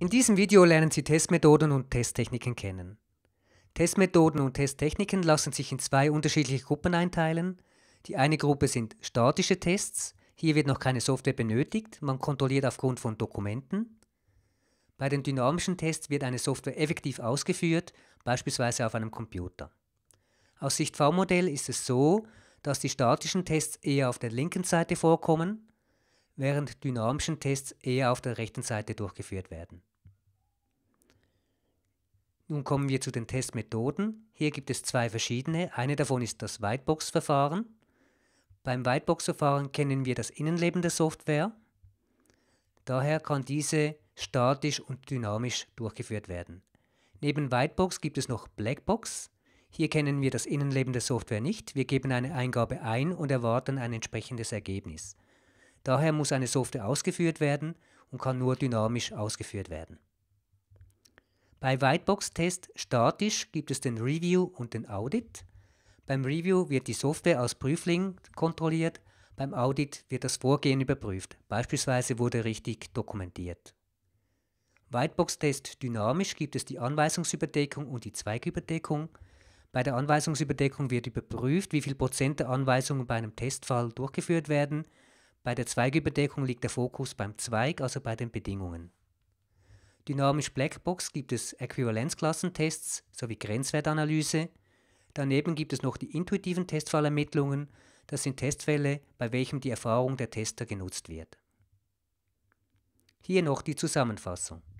In diesem Video lernen Sie Testmethoden und Testtechniken kennen. Testmethoden und Testtechniken lassen sich in zwei unterschiedliche Gruppen einteilen. Die eine Gruppe sind statische Tests. Hier wird noch keine Software benötigt, man kontrolliert aufgrund von Dokumenten. Bei den dynamischen Tests wird eine Software effektiv ausgeführt, beispielsweise auf einem Computer. Aus Sicht V-Modell ist es so, dass die statischen Tests eher auf der linken Seite vorkommen, während dynamischen Tests eher auf der rechten Seite durchgeführt werden. Nun kommen wir zu den Testmethoden. Hier gibt es zwei verschiedene. Eine davon ist das Whitebox-Verfahren. Beim Whitebox-Verfahren kennen wir das Innenleben der Software. Daher kann diese statisch und dynamisch durchgeführt werden. Neben Whitebox gibt es noch Blackbox. Hier kennen wir das Innenleben der Software nicht. Wir geben eine Eingabe ein und erwarten ein entsprechendes Ergebnis. Daher muss eine Software ausgeführt werden und kann nur dynamisch ausgeführt werden. Bei Whitebox-Test statisch gibt es den Review und den Audit. Beim Review wird die Software als Prüfling kontrolliert, beim Audit wird das Vorgehen überprüft. Beispielsweise wurde richtig dokumentiert. Whitebox-Test dynamisch gibt es die Anweisungsüberdeckung und die Zweigüberdeckung. Bei der Anweisungsüberdeckung wird überprüft, wie viel Prozent der Anweisungen bei einem Testfall durchgeführt werden. Bei der Zweigüberdeckung liegt der Fokus beim Zweig, also bei den Bedingungen dynamisch Blackbox gibt es Äquivalenzklassentests sowie Grenzwertanalyse. Daneben gibt es noch die intuitiven Testfallermittlungen. Das sind Testfälle, bei welchen die Erfahrung der Tester genutzt wird. Hier noch die Zusammenfassung.